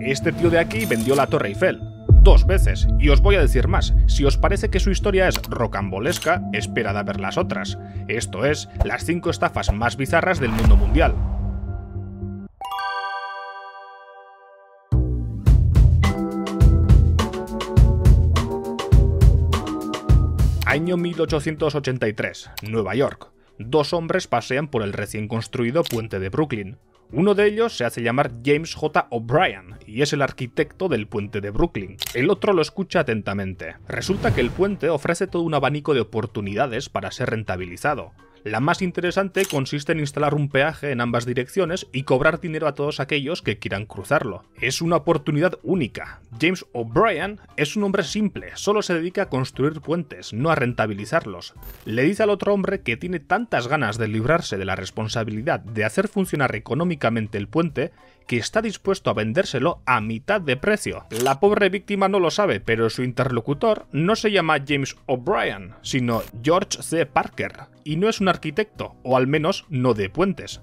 Este tío de aquí vendió la Torre Eiffel. Dos veces, y os voy a decir más, si os parece que su historia es rocambolesca, esperad a ver las otras. Esto es, las cinco estafas más bizarras del mundo mundial. Año 1883, Nueva York. Dos hombres pasean por el recién construido puente de Brooklyn. Uno de ellos se hace llamar James J. O'Brien y es el arquitecto del puente de Brooklyn. El otro lo escucha atentamente. Resulta que el puente ofrece todo un abanico de oportunidades para ser rentabilizado. La más interesante consiste en instalar un peaje en ambas direcciones y cobrar dinero a todos aquellos que quieran cruzarlo. Es una oportunidad única. James O'Brien es un hombre simple, solo se dedica a construir puentes, no a rentabilizarlos. Le dice al otro hombre que tiene tantas ganas de librarse de la responsabilidad de hacer funcionar económicamente el puente que está dispuesto a vendérselo a mitad de precio. La pobre víctima no lo sabe, pero su interlocutor no se llama James O'Brien, sino George C. Parker, y no es un arquitecto, o al menos no de puentes.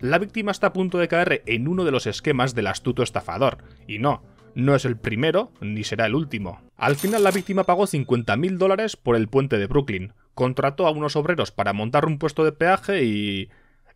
La víctima está a punto de caer en uno de los esquemas del astuto estafador, y no, no es el primero ni será el último. Al final la víctima pagó 50.000 dólares por el puente de Brooklyn, contrató a unos obreros para montar un puesto de peaje y...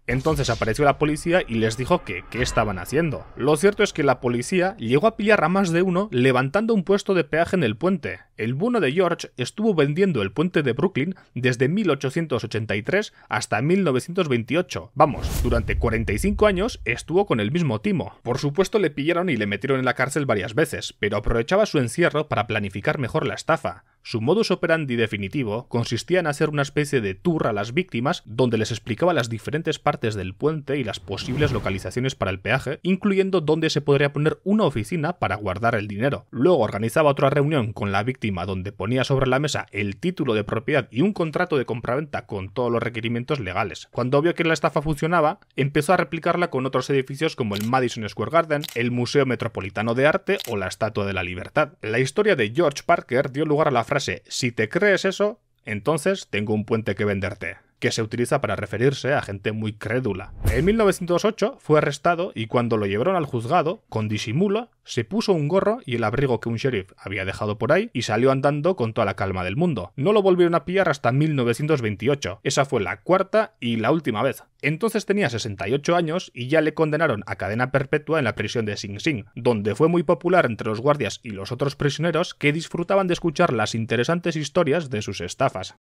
Entonces apareció la policía y les dijo que qué estaban haciendo. Lo cierto es que la policía llegó a pillar a más de uno levantando un puesto de peaje en el puente. El bueno de George estuvo vendiendo el puente de Brooklyn desde 1883 hasta 1928. Vamos, durante 45 años estuvo con el mismo timo. Por supuesto le pillaron y le metieron en la cárcel varias veces, pero aprovechaba su encierro para planificar mejor la estafa. Su modus operandi definitivo consistía en hacer una especie de tour a las víctimas donde les explicaba las diferentes partes del puente y las posibles localizaciones para el peaje, incluyendo dónde se podría poner una oficina para guardar el dinero. Luego organizaba otra reunión con la víctima donde ponía sobre la mesa el título de propiedad y un contrato de compraventa con todos los requerimientos legales. Cuando vio que la estafa funcionaba, empezó a replicarla con otros edificios como el Madison Square Garden, el Museo Metropolitano de Arte o la Estatua de la Libertad. La historia de George Parker dio lugar a la frase si te crees eso, entonces tengo un puente que venderte que se utiliza para referirse a gente muy crédula. En 1908 fue arrestado y cuando lo llevaron al juzgado, con disimulo, se puso un gorro y el abrigo que un sheriff había dejado por ahí y salió andando con toda la calma del mundo. No lo volvieron a pillar hasta 1928. Esa fue la cuarta y la última vez. Entonces tenía 68 años y ya le condenaron a cadena perpetua en la prisión de Sing Sing, donde fue muy popular entre los guardias y los otros prisioneros que disfrutaban de escuchar las interesantes historias de sus estafas.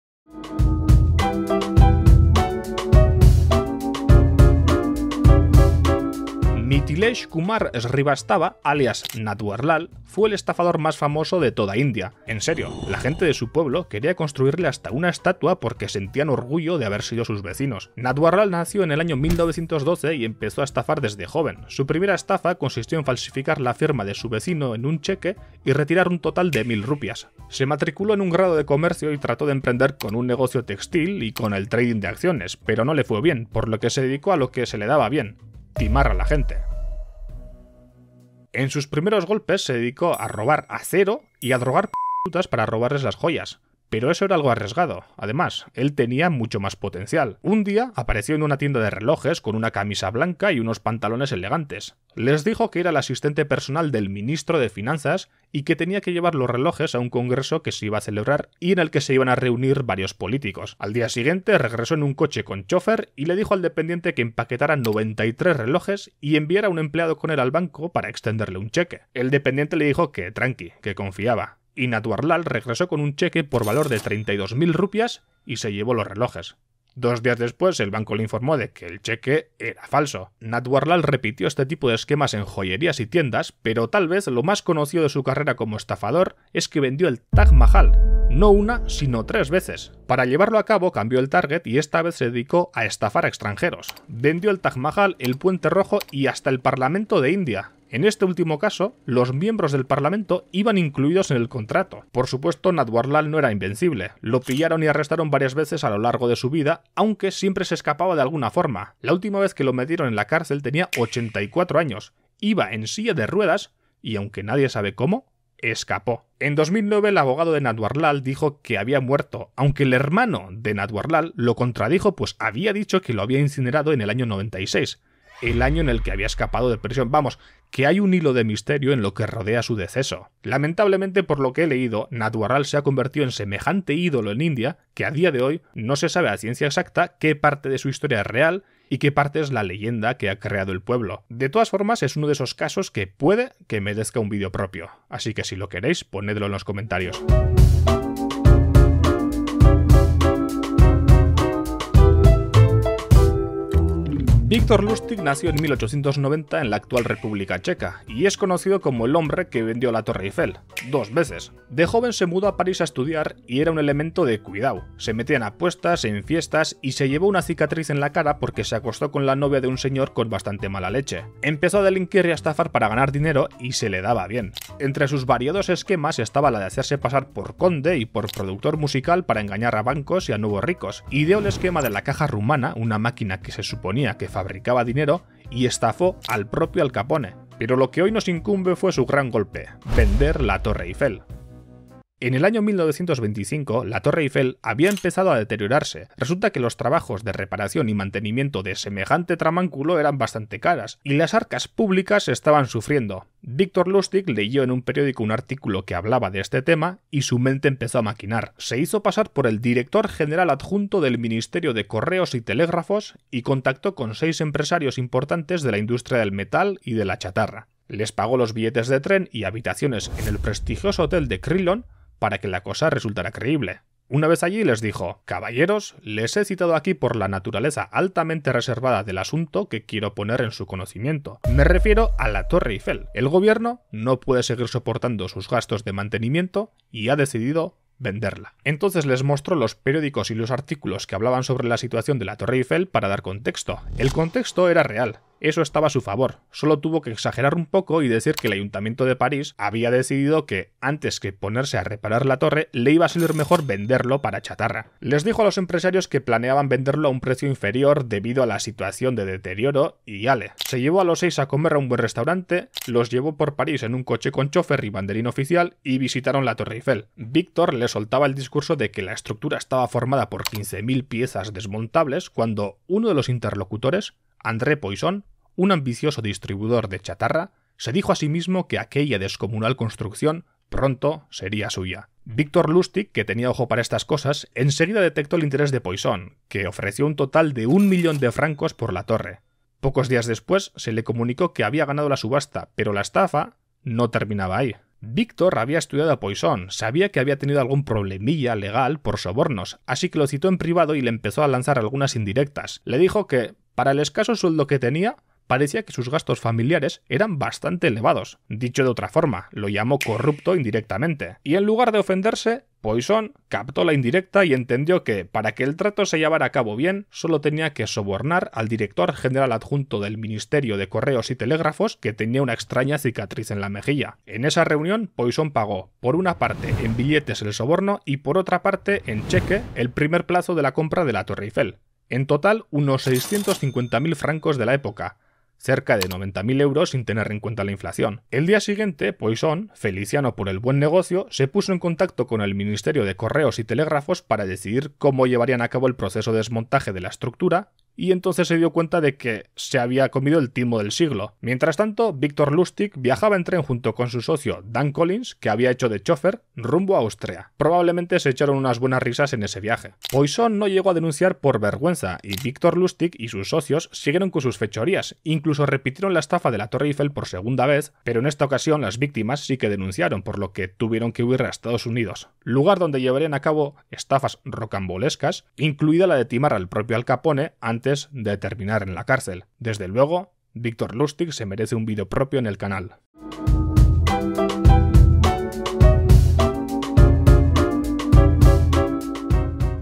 Tilesh Kumar Srivastava, alias Nadwarlal, fue el estafador más famoso de toda India. En serio, la gente de su pueblo quería construirle hasta una estatua porque sentían orgullo de haber sido sus vecinos. Nadwarlal nació en el año 1912 y empezó a estafar desde joven. Su primera estafa consistió en falsificar la firma de su vecino en un cheque y retirar un total de mil rupias. Se matriculó en un grado de comercio y trató de emprender con un negocio textil y con el trading de acciones, pero no le fue bien, por lo que se dedicó a lo que se le daba bien, timar a la gente. En sus primeros golpes se dedicó a robar acero y a drogar putas para robarles las joyas. Pero eso era algo arriesgado. Además, él tenía mucho más potencial. Un día apareció en una tienda de relojes con una camisa blanca y unos pantalones elegantes. Les dijo que era el asistente personal del ministro de Finanzas y que tenía que llevar los relojes a un congreso que se iba a celebrar y en el que se iban a reunir varios políticos. Al día siguiente regresó en un coche con chofer y le dijo al dependiente que empaquetara 93 relojes y enviara a un empleado con él al banco para extenderle un cheque. El dependiente le dijo que tranqui, que confiaba, y Inatuarlal regresó con un cheque por valor de 32.000 rupias y se llevó los relojes. Dos días después, el banco le informó de que el cheque era falso. Natwarlal repitió este tipo de esquemas en joyerías y tiendas, pero tal vez lo más conocido de su carrera como estafador es que vendió el Taj Mahal, no una, sino tres veces. Para llevarlo a cabo cambió el target y esta vez se dedicó a estafar a extranjeros. Vendió el Taj Mahal, el Puente Rojo y hasta el Parlamento de India. En este último caso, los miembros del Parlamento iban incluidos en el contrato. Por supuesto, Nadwarlal no era invencible. Lo pillaron y arrestaron varias veces a lo largo de su vida, aunque siempre se escapaba de alguna forma. La última vez que lo metieron en la cárcel tenía 84 años, iba en silla de ruedas y, aunque nadie sabe cómo, escapó. En 2009 el abogado de Nadwarlal dijo que había muerto, aunque el hermano de Nadwarlal lo contradijo pues había dicho que lo había incinerado en el año 96 el año en el que había escapado de prisión. Vamos, que hay un hilo de misterio en lo que rodea su deceso. Lamentablemente, por lo que he leído, Natwaral se ha convertido en semejante ídolo en India que a día de hoy no se sabe a ciencia exacta qué parte de su historia es real y qué parte es la leyenda que ha creado el pueblo. De todas formas, es uno de esos casos que puede que merezca un vídeo propio. Así que si lo queréis, ponedlo en los comentarios. Víctor Lustig nació en 1890 en la actual República Checa y es conocido como el hombre que vendió la Torre Eiffel, dos veces. De joven se mudó a París a estudiar y era un elemento de cuidado. Se metía en apuestas, en fiestas y se llevó una cicatriz en la cara porque se acostó con la novia de un señor con bastante mala leche. Empezó a delinquir y a estafar para ganar dinero y se le daba bien. Entre sus variados esquemas estaba la de hacerse pasar por conde y por productor musical para engañar a bancos y a nuevos ricos. Ideó el esquema de la caja rumana, una máquina que se suponía que fabricaba fabricaba dinero y estafó al propio Al Capone, pero lo que hoy nos incumbe fue su gran golpe, vender la Torre Eiffel. En el año 1925, la Torre Eiffel había empezado a deteriorarse. Resulta que los trabajos de reparación y mantenimiento de semejante tramánculo eran bastante caras, y las arcas públicas estaban sufriendo. Víctor Lustig leyó en un periódico un artículo que hablaba de este tema y su mente empezó a maquinar. Se hizo pasar por el director general adjunto del Ministerio de Correos y Telégrafos y contactó con seis empresarios importantes de la industria del metal y de la chatarra. Les pagó los billetes de tren y habitaciones en el prestigioso hotel de Krylon, para que la cosa resultara creíble. Una vez allí les dijo, Caballeros, les he citado aquí por la naturaleza altamente reservada del asunto que quiero poner en su conocimiento. Me refiero a la Torre Eiffel. El gobierno no puede seguir soportando sus gastos de mantenimiento y ha decidido venderla. Entonces les mostró los periódicos y los artículos que hablaban sobre la situación de la Torre Eiffel para dar contexto. El contexto era real. Eso estaba a su favor, solo tuvo que exagerar un poco y decir que el ayuntamiento de París había decidido que, antes que ponerse a reparar la torre, le iba a salir mejor venderlo para chatarra. Les dijo a los empresarios que planeaban venderlo a un precio inferior debido a la situación de deterioro y ale. Se llevó a los seis a comer a un buen restaurante, los llevó por París en un coche con chofer y banderín oficial y visitaron la Torre Eiffel. Víctor le soltaba el discurso de que la estructura estaba formada por 15.000 piezas desmontables cuando uno de los interlocutores André Poisson, un ambicioso distribuidor de chatarra, se dijo a sí mismo que aquella descomunal construcción pronto sería suya. Víctor Lustig, que tenía ojo para estas cosas, enseguida detectó el interés de Poisson, que ofreció un total de un millón de francos por la torre. Pocos días después se le comunicó que había ganado la subasta, pero la estafa no terminaba ahí. Víctor había estudiado a Poisson, sabía que había tenido algún problemilla legal por sobornos, así que lo citó en privado y le empezó a lanzar algunas indirectas. Le dijo que para el escaso sueldo que tenía, parecía que sus gastos familiares eran bastante elevados. Dicho de otra forma, lo llamó corrupto indirectamente. Y en lugar de ofenderse, Poisson captó la indirecta y entendió que, para que el trato se llevara a cabo bien, solo tenía que sobornar al director general adjunto del Ministerio de Correos y Telégrafos, que tenía una extraña cicatriz en la mejilla. En esa reunión, Poisson pagó, por una parte, en billetes el soborno y por otra parte, en cheque, el primer plazo de la compra de la Torre Eiffel. En total, unos 650.000 francos de la época, cerca de 90.000 euros sin tener en cuenta la inflación. El día siguiente, Poisson, feliciano por el buen negocio, se puso en contacto con el Ministerio de Correos y Telégrafos para decidir cómo llevarían a cabo el proceso de desmontaje de la estructura y entonces se dio cuenta de que se había comido el timo del siglo. Mientras tanto, Víctor Lustig viajaba en tren junto con su socio Dan Collins, que había hecho de chofer, rumbo a Austria. Probablemente se echaron unas buenas risas en ese viaje. Poisson no llegó a denunciar por vergüenza, y Víctor Lustig y sus socios siguieron con sus fechorías, incluso repitieron la estafa de la Torre Eiffel por segunda vez, pero en esta ocasión las víctimas sí que denunciaron, por lo que tuvieron que huir a Estados Unidos, lugar donde llevarían a cabo estafas rocambolescas, incluida la de timar al propio Al Capone de terminar en la cárcel. Desde luego, Víctor Lustig se merece un vídeo propio en el canal.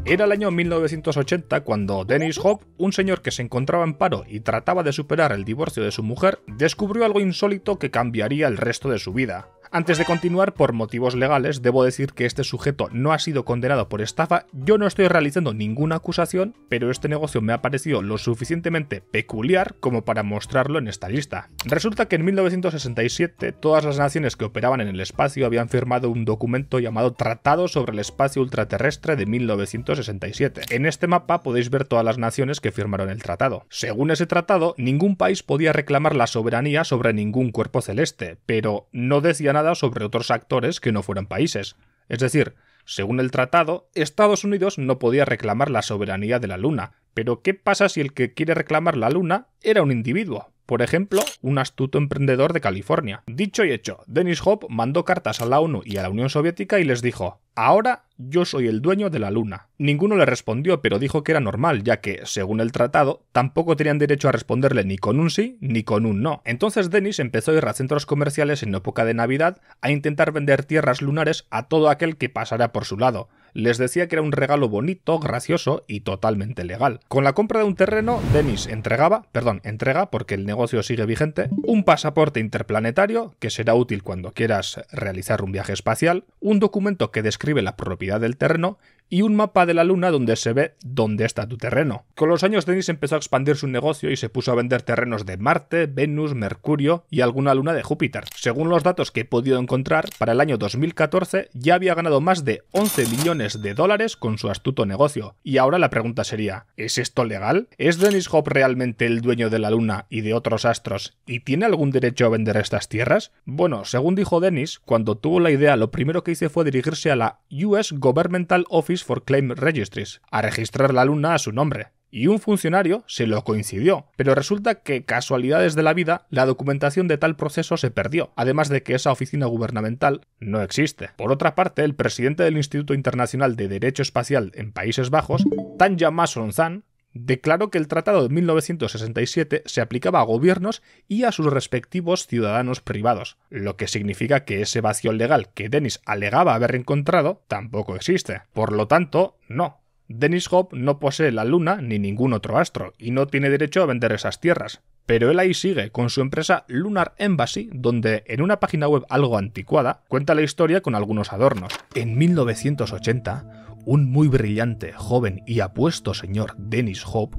Era el año 1980 cuando Dennis Hope, un señor que se encontraba en paro y trataba de superar el divorcio de su mujer, descubrió algo insólito que cambiaría el resto de su vida. Antes de continuar, por motivos legales, debo decir que este sujeto no ha sido condenado por estafa, yo no estoy realizando ninguna acusación, pero este negocio me ha parecido lo suficientemente peculiar como para mostrarlo en esta lista. Resulta que en 1967 todas las naciones que operaban en el espacio habían firmado un documento llamado Tratado sobre el Espacio Ultraterrestre de 1967. En este mapa podéis ver todas las naciones que firmaron el tratado. Según ese tratado, ningún país podía reclamar la soberanía sobre ningún cuerpo celeste, pero no decía nada sobre otros actores que no fueran países. Es decir, según el tratado, Estados Unidos no podía reclamar la soberanía de la Luna. Pero ¿qué pasa si el que quiere reclamar la Luna era un individuo? por ejemplo, un astuto emprendedor de California. Dicho y hecho, Dennis Hope mandó cartas a la ONU y a la Unión Soviética y les dijo, ahora yo soy el dueño de la Luna. Ninguno le respondió, pero dijo que era normal, ya que, según el tratado, tampoco tenían derecho a responderle ni con un sí ni con un no. Entonces Dennis empezó a ir a centros comerciales en época de Navidad a intentar vender tierras lunares a todo aquel que pasara por su lado les decía que era un regalo bonito, gracioso y totalmente legal. Con la compra de un terreno, Dennis entregaba, perdón, entrega, porque el negocio sigue vigente, un pasaporte interplanetario, que será útil cuando quieras realizar un viaje espacial, un documento que describe la propiedad del terreno y un mapa de la luna donde se ve dónde está tu terreno. Con los años Dennis empezó a expandir su negocio y se puso a vender terrenos de Marte, Venus, Mercurio y alguna luna de Júpiter. Según los datos que he podido encontrar, para el año 2014 ya había ganado más de 11 millones de dólares con su astuto negocio. Y ahora la pregunta sería, ¿es esto legal? ¿Es Dennis hope realmente el dueño de la luna y de otros astros y tiene algún derecho a vender estas tierras? Bueno, según dijo Dennis, cuando tuvo la idea lo primero que hice fue dirigirse a la US Governmental Office for Claim Registries, a registrar la alumna a su nombre, y un funcionario se lo coincidió, pero resulta que casualidades de la vida, la documentación de tal proceso se perdió, además de que esa oficina gubernamental no existe. Por otra parte, el presidente del Instituto Internacional de Derecho Espacial en Países Bajos, Tanja Masson Zan, declaró que el Tratado de 1967 se aplicaba a gobiernos y a sus respectivos ciudadanos privados, lo que significa que ese vacío legal que Dennis alegaba haber encontrado tampoco existe. Por lo tanto, no. Dennis Hope no posee la Luna ni ningún otro astro, y no tiene derecho a vender esas tierras. Pero él ahí sigue con su empresa Lunar Embassy, donde en una página web algo anticuada cuenta la historia con algunos adornos. En 1980, un muy brillante, joven y apuesto señor Dennis Hope,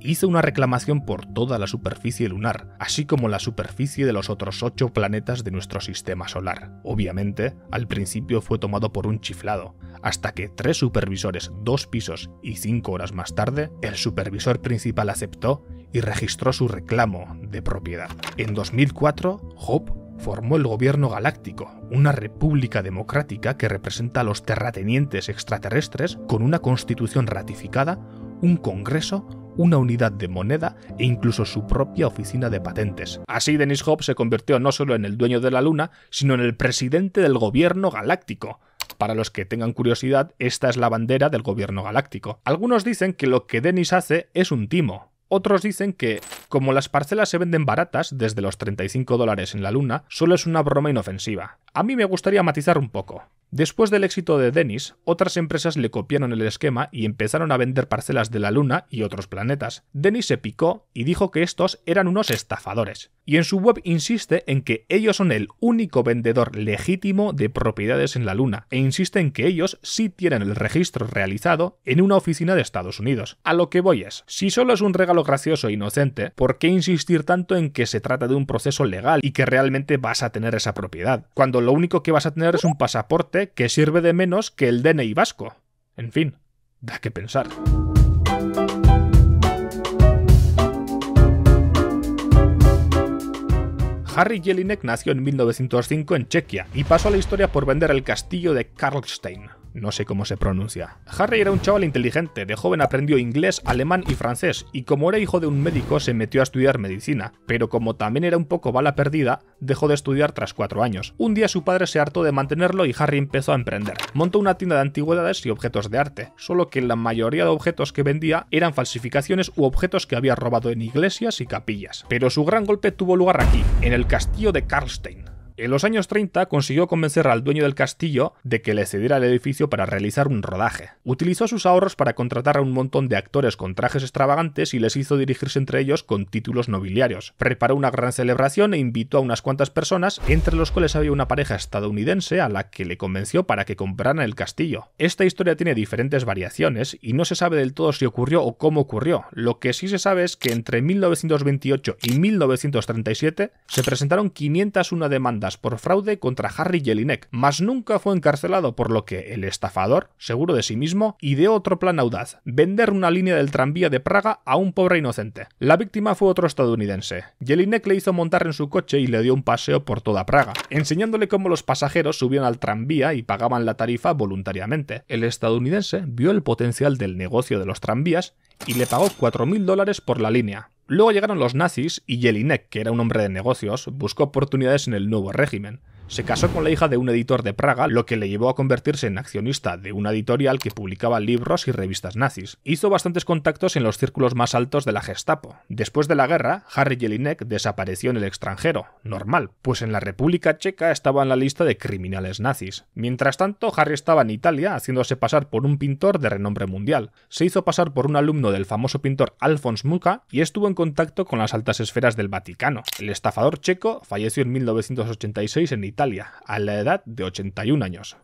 hizo una reclamación por toda la superficie lunar, así como la superficie de los otros ocho planetas de nuestro sistema solar. Obviamente, al principio fue tomado por un chiflado, hasta que tres supervisores, dos pisos y cinco horas más tarde, el supervisor principal aceptó y registró su reclamo de propiedad. En 2004, Hope formó el Gobierno Galáctico, una república democrática que representa a los terratenientes extraterrestres con una constitución ratificada, un congreso, una unidad de moneda e incluso su propia oficina de patentes. Así Dennis Hobbes se convirtió no solo en el dueño de la Luna, sino en el presidente del Gobierno Galáctico. Para los que tengan curiosidad, esta es la bandera del Gobierno Galáctico. Algunos dicen que lo que Dennis hace es un timo, otros dicen que, como las parcelas se venden baratas, desde los 35 dólares en la luna, solo es una broma inofensiva. A mí me gustaría matizar un poco. Después del éxito de Dennis, otras empresas le copiaron el esquema y empezaron a vender parcelas de la Luna y otros planetas. Dennis se picó y dijo que estos eran unos estafadores. Y en su web insiste en que ellos son el único vendedor legítimo de propiedades en la Luna, e insiste en que ellos sí tienen el registro realizado en una oficina de Estados Unidos. A lo que voy es, si solo es un regalo gracioso e inocente, ¿por qué insistir tanto en que se trata de un proceso legal y que realmente vas a tener esa propiedad? Cuando lo único que vas a tener es un pasaporte que sirve de menos que el DNI vasco. En fin, da que pensar. Harry Jelinek nació en 1905 en Chequia y pasó a la historia por vender el castillo de Karlstein, no sé cómo se pronuncia. Harry era un chaval inteligente, de joven aprendió inglés, alemán y francés, y como era hijo de un médico se metió a estudiar medicina, pero como también era un poco bala perdida, dejó de estudiar tras cuatro años. Un día su padre se hartó de mantenerlo y Harry empezó a emprender. Montó una tienda de antigüedades y objetos de arte, solo que la mayoría de objetos que vendía eran falsificaciones u objetos que había robado en iglesias y capillas. Pero su gran golpe tuvo lugar aquí, en el castillo de Karlstein. En los años 30 consiguió convencer al dueño del castillo de que le cediera el edificio para realizar un rodaje. Utilizó sus ahorros para contratar a un montón de actores con trajes extravagantes y les hizo dirigirse entre ellos con títulos nobiliarios. Preparó una gran celebración e invitó a unas cuantas personas, entre los cuales había una pareja estadounidense a la que le convenció para que compraran el castillo. Esta historia tiene diferentes variaciones y no se sabe del todo si ocurrió o cómo ocurrió. Lo que sí se sabe es que entre 1928 y 1937 se presentaron 501 demandas por fraude contra Harry Jelinek, mas nunca fue encarcelado, por lo que el estafador, seguro de sí mismo, ideó otro plan audaz, vender una línea del tranvía de Praga a un pobre inocente. La víctima fue otro estadounidense. Jelinek le hizo montar en su coche y le dio un paseo por toda Praga, enseñándole cómo los pasajeros subían al tranvía y pagaban la tarifa voluntariamente. El estadounidense vio el potencial del negocio de los tranvías y le pagó 4.000 dólares por la línea. Luego llegaron los nazis y Jelinek, que era un hombre de negocios, buscó oportunidades en el nuevo régimen. Se casó con la hija de un editor de Praga, lo que le llevó a convertirse en accionista de una editorial que publicaba libros y revistas nazis. Hizo bastantes contactos en los círculos más altos de la Gestapo. Después de la guerra, Harry Jelinek desapareció en el extranjero, normal, pues en la República Checa estaba en la lista de criminales nazis. Mientras tanto, Harry estaba en Italia haciéndose pasar por un pintor de renombre mundial. Se hizo pasar por un alumno del famoso pintor Alfons Mucha y estuvo en contacto con las altas esferas del Vaticano. El estafador checo falleció en 1986 en Italia Italia, a la edad de 81 años.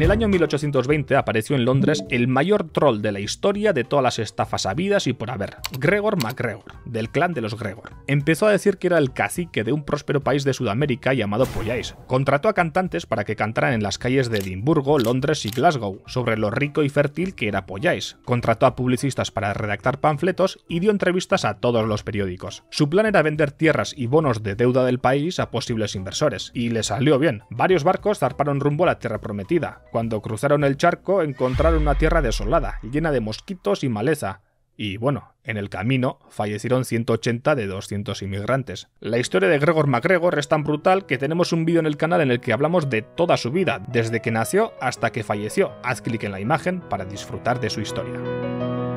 En el año 1820 apareció en Londres el mayor troll de la historia de todas las estafas habidas y por haber, Gregor MacGregor, del clan de los Gregor. Empezó a decir que era el cacique de un próspero país de Sudamérica llamado Poyais. Contrató a cantantes para que cantaran en las calles de Edimburgo, Londres y Glasgow sobre lo rico y fértil que era Poyais. Contrató a publicistas para redactar panfletos y dio entrevistas a todos los periódicos. Su plan era vender tierras y bonos de deuda del país a posibles inversores, y le salió bien. Varios barcos zarparon rumbo a la tierra prometida. Cuando cruzaron el charco encontraron una tierra desolada, llena de mosquitos y maleza, y bueno, en el camino fallecieron 180 de 200 inmigrantes. La historia de Gregor MacGregor es tan brutal que tenemos un vídeo en el canal en el que hablamos de toda su vida, desde que nació hasta que falleció. Haz clic en la imagen para disfrutar de su historia.